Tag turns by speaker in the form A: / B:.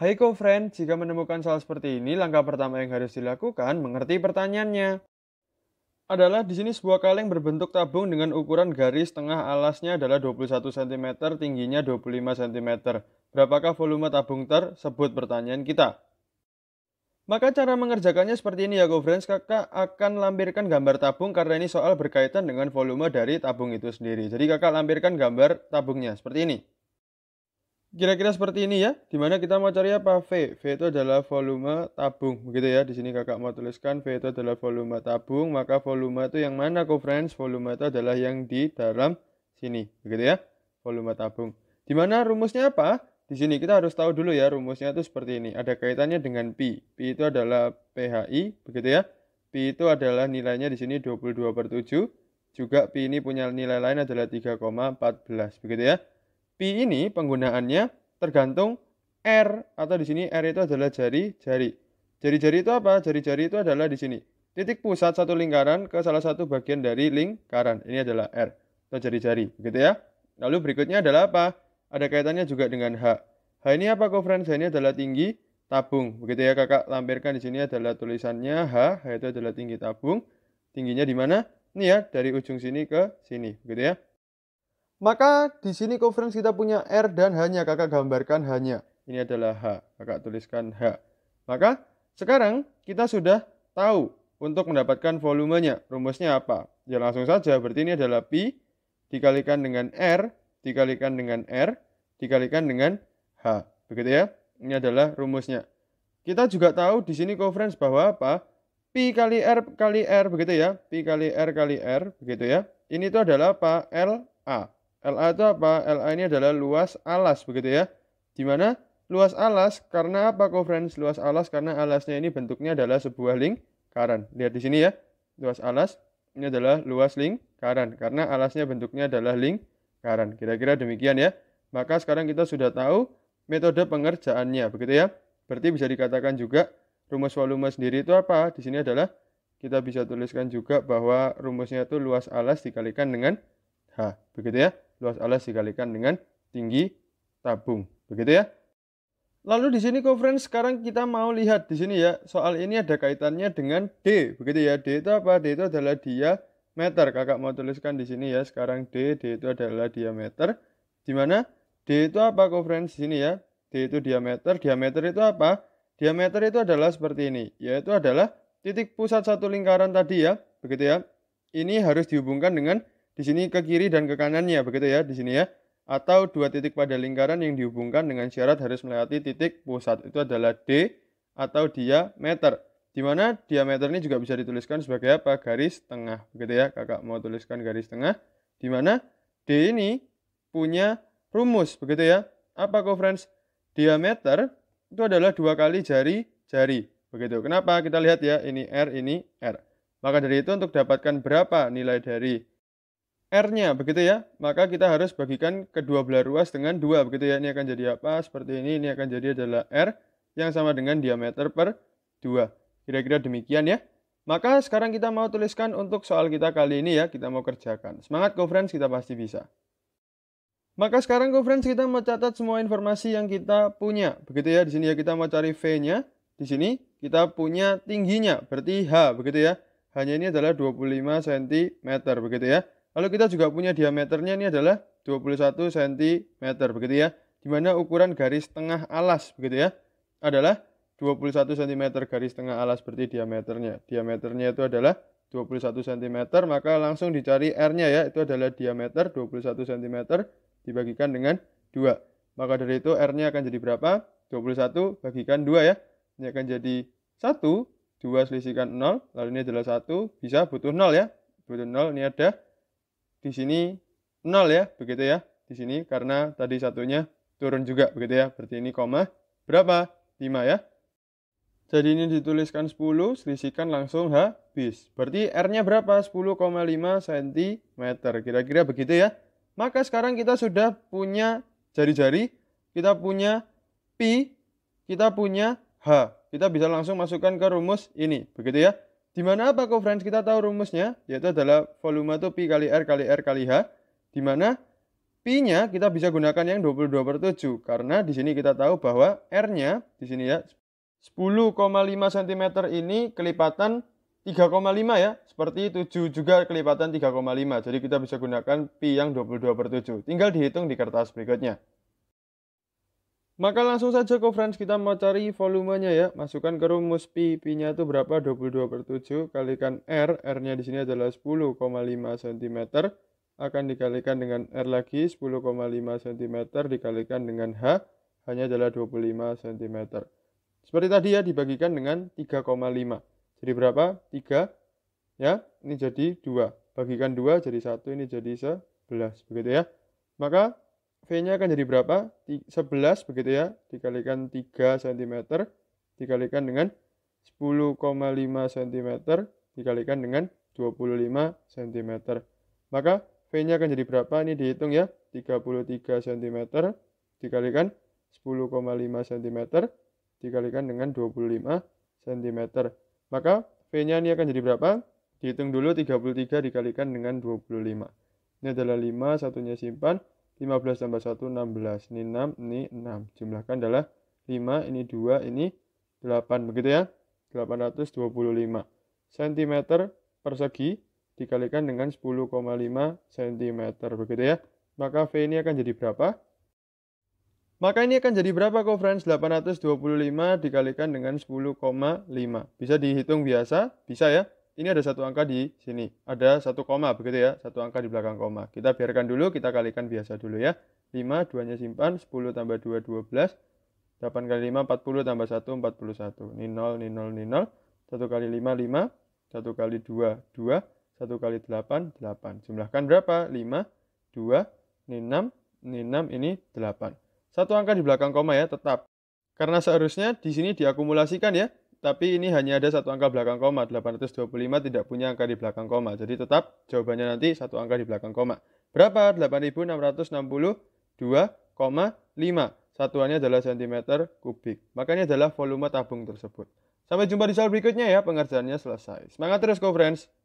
A: Hai co-friend, jika menemukan soal seperti ini, langkah pertama yang harus dilakukan mengerti pertanyaannya. Adalah di sini sebuah kaleng berbentuk tabung dengan ukuran garis tengah alasnya adalah 21 cm, tingginya 25 cm. Berapakah volume tabung tersebut pertanyaan kita? Maka cara mengerjakannya seperti ini ya co-friends, kakak akan lampirkan gambar tabung karena ini soal berkaitan dengan volume dari tabung itu sendiri. Jadi kakak lampirkan gambar tabungnya seperti ini kira-kira seperti ini ya dimana kita mau cari apa V V itu adalah volume tabung begitu ya di sini kakak mau tuliskan V itu adalah volume tabung maka volume itu yang mana kok friends volume itu adalah yang di dalam sini begitu ya volume tabung dimana rumusnya apa di sini kita harus tahu dulu ya rumusnya itu seperti ini ada kaitannya dengan pi pi itu adalah PHI begitu ya pi itu adalah nilainya di sini 22 per 7 juga pi ini punya nilai lain adalah 3,14 begitu ya pi ini penggunaannya tergantung R atau di sini R itu adalah jari-jari. Jari-jari itu apa? Jari-jari itu adalah di sini. Titik pusat satu lingkaran ke salah satu bagian dari lingkaran. Ini adalah R atau jari-jari, gitu ya. Lalu berikutnya adalah apa? Ada kaitannya juga dengan H. H ini apa kofren? H ini adalah tinggi tabung. Begitu ya kakak lampirkan di sini adalah tulisannya H. H itu adalah tinggi tabung. Tingginya di mana? Ini ya, dari ujung sini ke sini, begitu ya. Maka di sini conference kita punya R dan hanya Kakak gambarkan hanya Ini adalah H. Kakak tuliskan H. Maka sekarang kita sudah tahu untuk mendapatkan volumenya. Rumusnya apa? Ya langsung saja. Berarti ini adalah Pi dikalikan dengan R, dikalikan dengan R, dikalikan dengan H. Begitu ya. Ini adalah rumusnya. Kita juga tahu di sini conference bahwa apa? Pi kali R kali R begitu ya. Pi kali R kali R begitu ya. Ini itu adalah apa? L A. LA itu apa? LA ini adalah luas alas begitu ya. Di mana? Luas alas karena apa friends? Luas alas karena alasnya ini bentuknya adalah sebuah lingkaran. Lihat di sini ya. Luas alas ini adalah luas lingkaran karena alasnya bentuknya adalah lingkaran. Kira-kira demikian ya. Maka sekarang kita sudah tahu metode pengerjaannya begitu ya. Berarti bisa dikatakan juga rumus volume sendiri itu apa? Di sini adalah kita bisa tuliskan juga bahwa rumusnya itu luas alas dikalikan dengan H. Begitu ya luas alas dikalikan dengan tinggi tabung. Begitu ya. Lalu di sini conference sekarang kita mau lihat di sini ya. Soal ini ada kaitannya dengan D. Begitu ya. D itu apa? D itu adalah diameter. Kakak mau tuliskan di sini ya. Sekarang D, D itu adalah diameter. Di mana? D itu apa conference di sini ya? D itu diameter. Diameter itu apa? Diameter itu adalah seperti ini. Yaitu adalah titik pusat satu lingkaran tadi ya. Begitu ya. Ini harus dihubungkan dengan di sini ke kiri dan ke kanannya begitu ya di sini ya atau dua titik pada lingkaran yang dihubungkan dengan syarat harus melewati titik pusat itu adalah D atau diameter di mana diameter ini juga bisa dituliskan sebagai apa garis tengah begitu ya kakak mau tuliskan garis tengah di mana D ini punya rumus begitu ya apa conference friends diameter itu adalah dua kali jari jari begitu kenapa kita lihat ya ini R ini R maka dari itu untuk dapatkan berapa nilai dari R-nya begitu ya. Maka kita harus bagikan kedua belah ruas dengan dua begitu ya. Ini akan jadi apa? Seperti ini, ini akan jadi adalah R yang sama dengan diameter per dua Kira-kira demikian ya. Maka sekarang kita mau tuliskan untuk soal kita kali ini ya, kita mau kerjakan. Semangat go friends, kita pasti bisa. Maka sekarang go friends kita mau catat semua informasi yang kita punya. Begitu ya, di sini ya kita mau cari V-nya. Di sini kita punya tingginya, berarti H begitu ya. Hanya ini adalah 25 cm begitu ya. Lalu kita juga punya diameternya ini adalah 21 cm begitu ya. Di mana ukuran garis tengah alas begitu ya adalah 21 cm garis tengah alas berarti diameternya. Diameternya itu adalah 21 cm, maka langsung dicari R-nya ya, itu adalah diameter 21 cm dibagikan dengan 2. Maka dari itu R-nya akan jadi berapa? 21 bagikan 2 ya. Ini akan jadi 1, 2 selisihkan 0, lalu ini adalah 1, bisa butuh 0 ya. Butuh 0, ini ada di sini nol ya, begitu ya. Di sini karena tadi satunya turun juga begitu ya. Berarti ini koma berapa? 5 ya. Jadi ini dituliskan 10, selisihkan langsung habis. Berarti R-nya berapa? 10,5 cm. Kira-kira begitu ya. Maka sekarang kita sudah punya jari-jari, kita punya pi, kita punya h. Kita bisa langsung masukkan ke rumus ini, begitu ya. Di mana apa kofrens kita tahu rumusnya? Yaitu adalah volume itu pi kali R kali R kali H. Di mana P-nya kita bisa gunakan yang 22 per 7. Karena di sini kita tahu bahwa R-nya, di sini ya, 10,5 cm ini kelipatan 3,5 ya, seperti 7 juga kelipatan 3,5. Jadi kita bisa gunakan pi yang 22 per 7. Tinggal dihitung di kertas berikutnya. Maka langsung saja ke friends kita mau cari volumenya ya. Masukkan ke rumus pi, pi-nya itu berapa? 22 per 7 kalikan R, R-nya di sini adalah 10,5 cm. Akan dikalikan dengan R lagi, 10,5 cm dikalikan dengan H, hanya adalah 25 cm. Seperti tadi ya, dibagikan dengan 3,5. Jadi berapa? 3, ya. Ini jadi 2. Bagikan 2 jadi 1, ini jadi 11, begitu ya. Maka V-nya akan jadi berapa? 11 begitu ya, dikalikan 3 cm, dikalikan dengan 10,5 cm, dikalikan dengan 25 cm. Maka V-nya akan jadi berapa? Ini dihitung ya, 33 cm, dikalikan 10,5 cm, dikalikan dengan 25 cm. Maka V-nya ini akan jadi berapa? Dihitung dulu 33 dikalikan dengan 25. Ini adalah 5, satunya simpan, 15 tambah 1 16 ini 6 ini 6 jumlahkan adalah 5 ini 2 ini 8 begitu ya 825 cm persegi dikalikan dengan 10,5 cm begitu ya maka V ini akan jadi berapa? Maka ini akan jadi berapa kok friends? 825 dikalikan dengan 10,5 bisa dihitung biasa? bisa ya ini ada satu angka di sini. Ada satu koma begitu ya, satu angka di belakang koma. Kita biarkan dulu, kita kalikan biasa dulu ya. 5, 2-nya simpan, 10 tambah 2, 12. 8 kali 5, 40 tambah 1, 41. Ini 0, ini 0, ini 0. 1 kali 5, 5. 1 kali 2, 2. 1 kali 8, 8. Jumlahkan berapa? 5, 2, ini 6, ini 6, ini 8. Satu angka di belakang koma ya, tetap. Karena seharusnya di sini diakumulasikan ya tapi ini hanya ada satu angka belakang koma. 825 tidak punya angka di belakang koma. Jadi tetap jawabannya nanti satu angka di belakang koma. Berapa? 8662,5. Satuannya adalah cm kubik. Makanya adalah volume tabung tersebut. Sampai jumpa di soal berikutnya ya, pengerjaannya selesai. Semangat terus, co-friends!